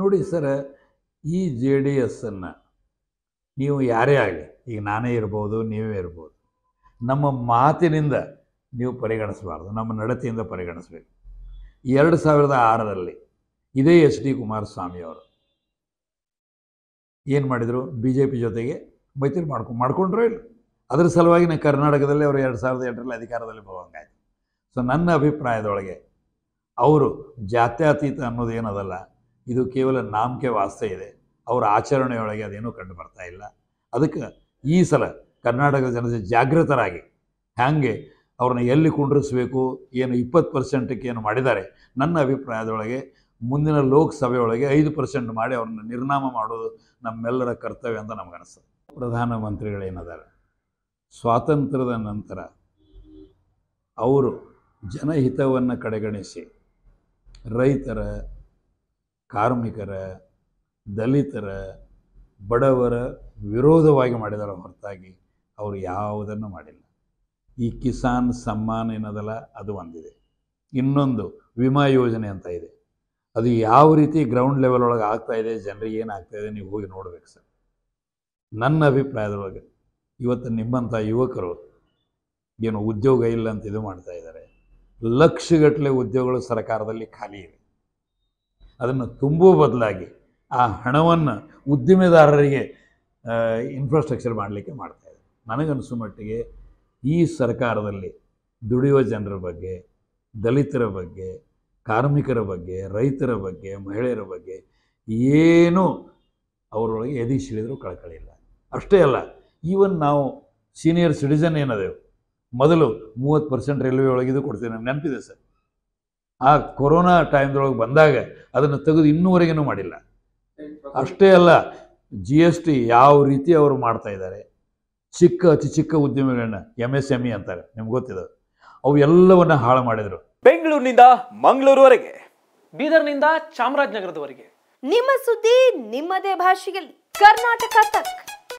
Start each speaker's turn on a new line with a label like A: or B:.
A: ನೋಡಿ ಸರ್ ಈ J D ಎಸ್ಸನ್ನು ನೀವು ಯಾರೇ ಆಗಲಿ ಈಗ ನಾನೇ ಇರ್ಬೋದು ನೀವೇ ಇರ್ಬೋದು ನಮ್ಮ ಮಾತಿನಿಂದ ನೀವು ಪರಿಗಣಿಸಬಾರ್ದು ನಮ್ಮ ನಡತೆಯಿಂದ ಪರಿಗಣಿಸಬೇಕು ಎರಡು ಸಾವಿರದ ಆರರಲ್ಲಿ ಇದೇ ಎಚ್ ಡಿ ಕುಮಾರಸ್ವಾಮಿ ಅವರು ಏನು ಮಾಡಿದರು ಬಿ ಜೆ ಪಿ ಜೊತೆಗೆ ಮೈತ್ರಿ ಮಾಡ್ಕೊ ಮಾಡ್ಕೊಂಡ್ರೋ ಇಲ್ಲ ಅದ್ರ ಸಲುವಾಗಿ ಕರ್ನಾಟಕದಲ್ಲಿ ಅವರು ಎರಡು ಸಾವಿರದ ಎಂಟರಲ್ಲಿ ಅಧಿಕಾರದಲ್ಲಿ ಬರುವಂಗಾಯಿತು ಸೊ ನನ್ನ ಅಭಿಪ್ರಾಯದೊಳಗೆ ಅವರು ಜಾತ್ಯತೀತ ಅನ್ನೋದೇನದಲ್ಲ ಇದು ಕೇವಲ ನಾಮಕೆ ವಾಸ್ತೆ ಇದೆ ಅವರ ಆಚರಣೆಯೊಳಗೆ ಅದೇನೂ ಕಂಡು ಬರ್ತಾ ಇಲ್ಲ ಅದಕ್ಕೆ ಈ ಸಲ ಕರ್ನಾಟಕದ ಜನತೆ ಜಾಗೃತರಾಗಿ ಹ್ಯಾಂಗೆ ಅವ್ರನ್ನ ಎಲ್ಲಿ ಕುಂಡ್ರಿಸ್ಬೇಕು ಏನು ಇಪ್ಪತ್ತು ಪರ್ಸೆಂಟಕ್ಕೆ ಏನು ಮಾಡಿದ್ದಾರೆ ನನ್ನ ಅಭಿಪ್ರಾಯದೊಳಗೆ ಮುಂದಿನ ಲೋಕಸಭೆಯೊಳಗೆ ಐದು ಪರ್ಸೆಂಟ್ ಮಾಡಿ ಅವ್ರನ್ನ ನಿರ್ನಾಮ ಮಾಡೋದು ನಮ್ಮೆಲ್ಲರ ಕರ್ತವ್ಯ ಅಂತ ನಮಗನಿಸ್ತದೆ ಪ್ರಧಾನಮಂತ್ರಿಗಳೇನದಾರೆ ಸ್ವಾತಂತ್ರ್ಯದ ನಂತರ ಅವರು ಜನಹಿತವನ್ನು ಕಡೆಗಣಿಸಿ ರೈತರ ಕಾರ್ಮಿಕರ ದಲಿತರ ಬಡವರ ವಿರೋಧವಾಗಿ ಮಾಡಿದಾರ ಹೊರತಾಗಿ ಅವರು ಯಾವುದನ್ನು ಮಾಡಿಲ್ಲ ಈ ಕಿಸಾನ್ ಸಮ್ಮಾನ್ ಏನದಲ್ಲ ಅದು ಒಂದಿದೆ ಇನ್ನೊಂದು ವಿಮಾ ಯೋಜನೆ ಅಂತ ಇದೆ ಅದು ಯಾವ ರೀತಿ ಗ್ರೌಂಡ್ ಲೆವೆಲ್ ಒಳಗೆ ಆಗ್ತಾ ಇದೆ ಜನರಿಗೆ ಏನಾಗ್ತಾ ಇದೆ ನೀವು ಹೋಗಿ ನೋಡ್ಬೇಕು ಸರ್ ನನ್ನ ಅಭಿಪ್ರಾಯದೊಳಗೆ ಇವತ್ತು ನಿಮ್ಮಂಥ ಯುವಕರು ಏನು ಉದ್ಯೋಗ ಇಲ್ಲ ಅಂತ ಇದು ಮಾಡ್ತಾ ಲಕ್ಷಗಟ್ಟಲೆ ಉದ್ಯೋಗಗಳು ಸರ್ಕಾರದಲ್ಲಿ ಖಾಲಿ ಇವೆ ಅದನ್ನು ತುಂಬುವ ಬದಲಾಗಿ ಆ ಹಣವನ್ನು ಉದ್ದಿಮೆದಾರರಿಗೆ ಇನ್ಫ್ರಾಸ್ಟ್ರಕ್ಚರ್ ಮಾಡಲಿಕ್ಕೆ ಇದೆ ನನಗನ್ನಿಸೋ ಮಟ್ಟಿಗೆ ಈ ಸರ್ಕಾರದಲ್ಲಿ ದುಡಿಯುವ ಜನರ ಬಗ್ಗೆ ದಲಿತರ ಬಗ್ಗೆ ಕಾರ್ಮಿಕರ ಬಗ್ಗೆ ರೈತರ ಬಗ್ಗೆ ಮಹಿಳೆಯರ ಬಗ್ಗೆ ಏನೂ ಅವರೊಳಗೆ ಎದಿ ಸಿಳಿದರೂ ಕಳಕಳಿಲ್ಲ ಅಷ್ಟೇ ಅಲ್ಲ ಈವನ್ ನಾವು ಸೀನಿಯರ್ ಸಿಟಿಸನ್ ಏನದೇವು ಮೊದಲು ಮೂವತ್ತು ಪರ್ಸೆಂಟ್ ರೈಲ್ವೆ ಒಳಗಿದು ಕೊಡ್ತೀನಿ ನಮ್ಗೆ ನೆನಪಿದೆ ಸರ್ ಆ ಕೊರೋನಾ ಟೈಮ್ದೊಳಗೆ ಬಂದಾಗ ಅದನ್ನು ತೆಗೆದು ಇನ್ನೂವರೆಗೂ ಮಾಡಿಲ್ಲ ಅಷ್ಟೇ ಅಲ್ಲ ಜಿ ಎಸ್ ಟಿ ಯಾವ ರೀತಿ ಅವರು ಮಾಡ್ತಾ ಇದ್ದಾರೆ ಚಿಕ್ಕ ಅತಿ ಚಿಕ್ಕ ಉದ್ಯಮಿಗಳನ್ನ ಎಮ್ ಎಸ್ ಎಮ್ ಇ ಅಂತಾರೆ ನಿಮ್ಗೆ ಗೊತ್ತಿದೆ ಅವು ಎಲ್ಲವನ್ನ ಹಾಳು ಮಾಡಿದರು ಬೆಂಗಳೂರಿನಿಂದ ಮಂಗಳೂರುವರೆಗೆ ಬೀದರ್ನಿಂದ ಚಾಮರಾಜನಗರದವರೆಗೆ ನಿಮ್ಮ ಸುದ್ದಿ ನಿಮ್ಮದೇ ಭಾಷೆಯಲ್ಲಿ ಕರ್ನಾಟಕ ತಕ್